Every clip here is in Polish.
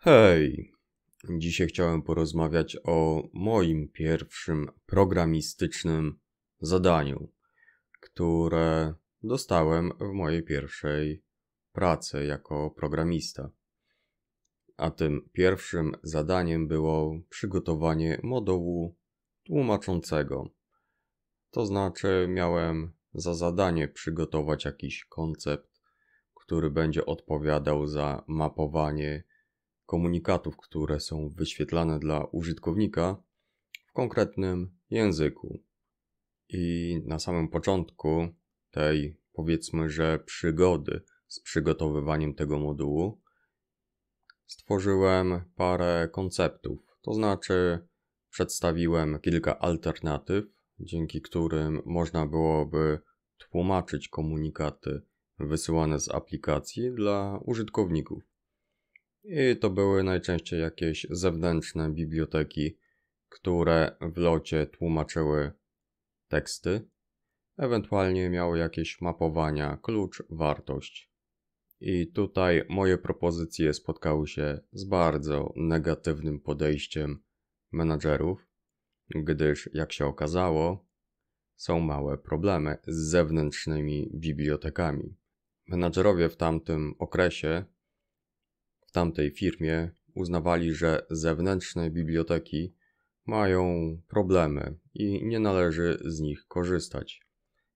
Hej! Dzisiaj chciałem porozmawiać o moim pierwszym programistycznym zadaniu, które dostałem w mojej pierwszej pracy jako programista. A tym pierwszym zadaniem było przygotowanie modułu tłumaczącego. To znaczy, miałem za zadanie przygotować jakiś koncept, który będzie odpowiadał za mapowanie komunikatów, które są wyświetlane dla użytkownika w konkretnym języku. I na samym początku tej, powiedzmy, że przygody z przygotowywaniem tego modułu, stworzyłem parę konceptów, to znaczy przedstawiłem kilka alternatyw, dzięki którym można byłoby tłumaczyć komunikaty wysyłane z aplikacji dla użytkowników. I to były najczęściej jakieś zewnętrzne biblioteki, które w locie tłumaczyły teksty, ewentualnie miały jakieś mapowania, klucz, wartość. I tutaj moje propozycje spotkały się z bardzo negatywnym podejściem menadżerów, gdyż, jak się okazało, są małe problemy z zewnętrznymi bibliotekami. Menadżerowie w tamtym okresie w tamtej firmie uznawali, że zewnętrzne biblioteki mają problemy i nie należy z nich korzystać.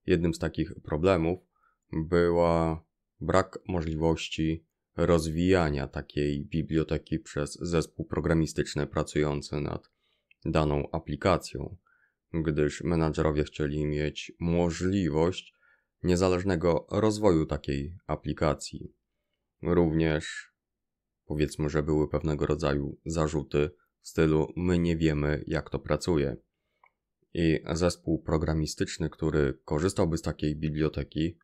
Jednym z takich problemów była brak możliwości rozwijania takiej biblioteki przez zespół programistyczny pracujący nad daną aplikacją, gdyż menadżerowie chcieli mieć możliwość niezależnego rozwoju takiej aplikacji. Również powiedzmy, że były pewnego rodzaju zarzuty w stylu my nie wiemy jak to pracuje. I zespół programistyczny, który korzystałby z takiej biblioteki,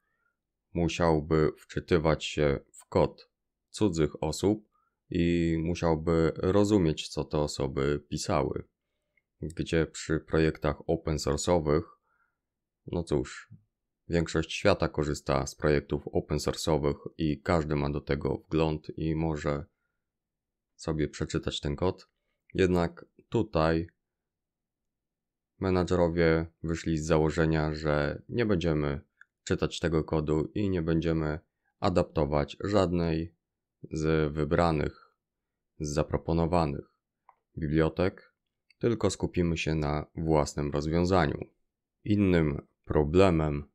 musiałby wczytywać się w kod cudzych osób i musiałby rozumieć, co te osoby pisały. Gdzie przy projektach open source'owych, no cóż, większość świata korzysta z projektów open source'owych i każdy ma do tego wgląd i może sobie przeczytać ten kod. Jednak tutaj menadżerowie wyszli z założenia, że nie będziemy czytać tego kodu i nie będziemy adaptować żadnej z wybranych, z zaproponowanych bibliotek, tylko skupimy się na własnym rozwiązaniu. Innym problemem,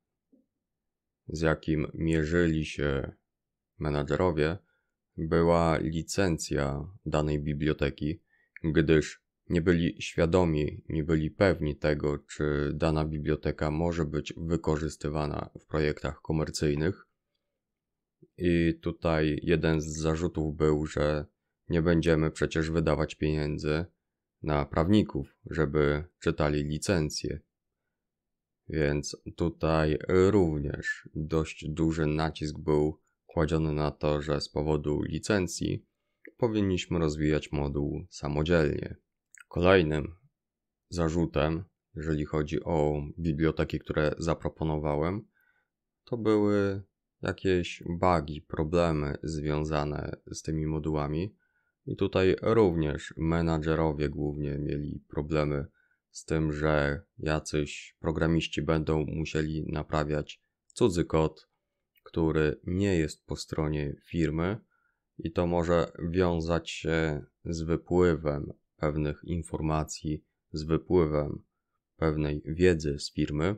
z jakim mierzyli się menadżerowie, była licencja danej biblioteki, gdyż nie byli świadomi, nie byli pewni tego, czy dana biblioteka może być wykorzystywana w projektach komercyjnych. I tutaj jeden z zarzutów był, że nie będziemy przecież wydawać pieniędzy na prawników, żeby czytali licencje. Więc tutaj również dość duży nacisk był kładziony na to, że z powodu licencji powinniśmy rozwijać moduł samodzielnie. Kolejnym zarzutem, jeżeli chodzi o biblioteki, które zaproponowałem, to były jakieś bugi, problemy związane z tymi modułami. I tutaj również menadżerowie głównie mieli problemy z tym, że jacyś programiści będą musieli naprawiać cudzy kod, który nie jest po stronie firmy i to może wiązać się z wypływem pewnych informacji, z wypływem pewnej wiedzy z firmy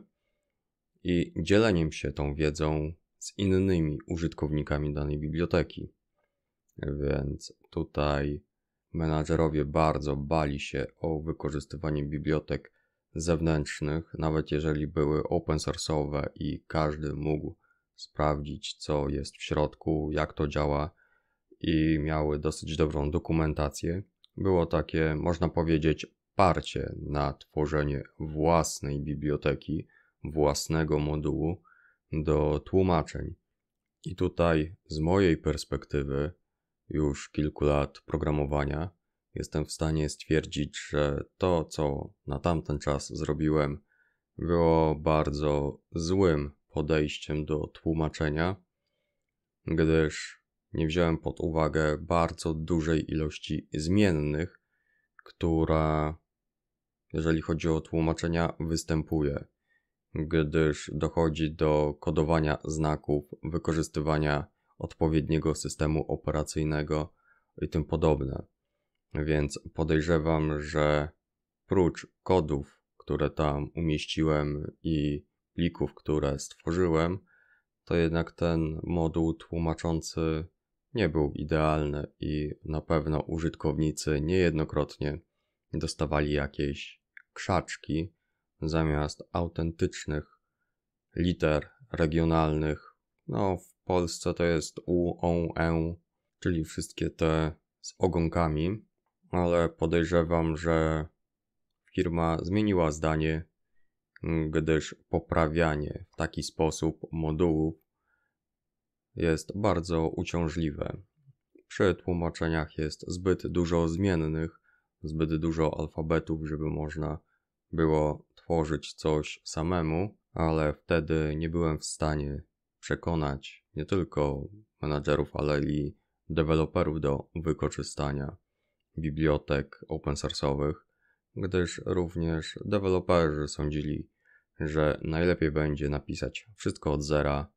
i dzieleniem się tą wiedzą z innymi użytkownikami danej biblioteki. Więc tutaj menadżerowie bardzo bali się o wykorzystywanie bibliotek zewnętrznych, nawet jeżeli były open source'owe i każdy mógł sprawdzić, co jest w środku, jak to działa i miały dosyć dobrą dokumentację. Było takie, można powiedzieć, parcie na tworzenie własnej biblioteki, własnego modułu do tłumaczeń. I tutaj, z mojej perspektywy, już kilku lat programowania, jestem w stanie stwierdzić, że to, co na tamten czas zrobiłem, było bardzo złym podejściem do tłumaczenia, gdyż nie wziąłem pod uwagę bardzo dużej ilości zmiennych, która, jeżeli chodzi o tłumaczenia, występuje, gdyż dochodzi do kodowania znaków, wykorzystywania odpowiedniego systemu operacyjnego i tym podobne. Więc podejrzewam, że prócz kodów, które tam umieściłem i plików, które stworzyłem, to jednak ten moduł tłumaczący nie był idealny i na pewno użytkownicy niejednokrotnie dostawali jakieś krzaczki zamiast autentycznych liter regionalnych. No, w Polsce to jest U, O, E, czyli wszystkie te z ogonkami, ale podejrzewam, że firma zmieniła zdanie gdyż poprawianie w taki sposób modułów jest bardzo uciążliwe. Przy tłumaczeniach jest zbyt dużo zmiennych, zbyt dużo alfabetów, żeby można było tworzyć coś samemu, ale wtedy nie byłem w stanie przekonać nie tylko menadżerów, ale i deweloperów do wykorzystania bibliotek open source'owych, gdyż również deweloperzy sądzili, że najlepiej będzie napisać wszystko od zera,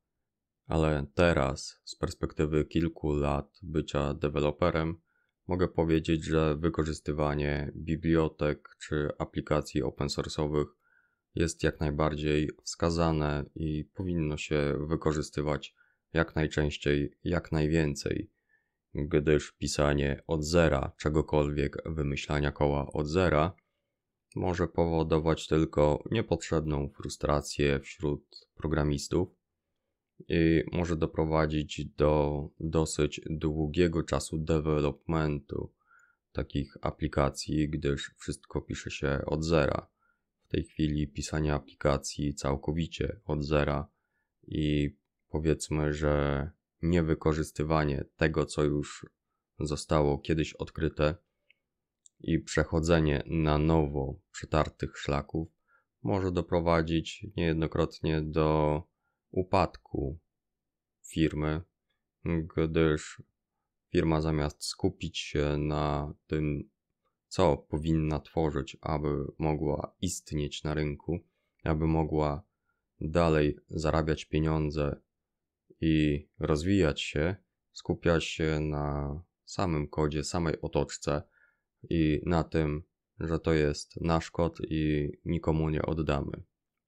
ale teraz, z perspektywy kilku lat bycia deweloperem, mogę powiedzieć, że wykorzystywanie bibliotek czy aplikacji open source'owych jest jak najbardziej wskazane i powinno się wykorzystywać jak najczęściej, jak najwięcej, gdyż pisanie od zera czegokolwiek, wymyślania koła od zera – może powodować tylko niepotrzebną frustrację wśród programistów i może doprowadzić do dosyć długiego czasu developmentu takich aplikacji, gdyż wszystko pisze się od zera. W tej chwili pisanie aplikacji całkowicie od zera i powiedzmy, że niewykorzystywanie tego, co już zostało kiedyś odkryte, i przechodzenie na nowo przetartych szlaków może doprowadzić niejednokrotnie do upadku firmy, gdyż firma zamiast skupić się na tym, co powinna tworzyć, aby mogła istnieć na rynku, aby mogła dalej zarabiać pieniądze i rozwijać się, skupia się na samym kodzie, samej otoczce, i na tym, że to jest nasz kod i nikomu nie oddamy.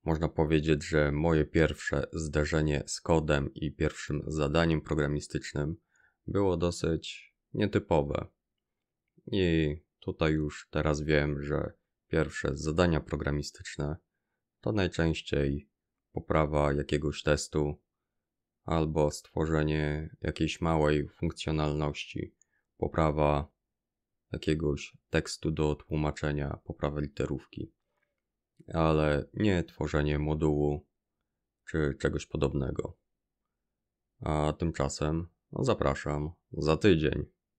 Można powiedzieć, że moje pierwsze zderzenie z kodem i pierwszym zadaniem programistycznym było dosyć nietypowe. I tutaj już teraz wiem, że pierwsze zadania programistyczne to najczęściej poprawa jakiegoś testu albo stworzenie jakiejś małej funkcjonalności, poprawa jakiegoś tekstu do tłumaczenia, poprawę literówki, ale nie tworzenie modułu czy czegoś podobnego. A tymczasem no zapraszam za tydzień.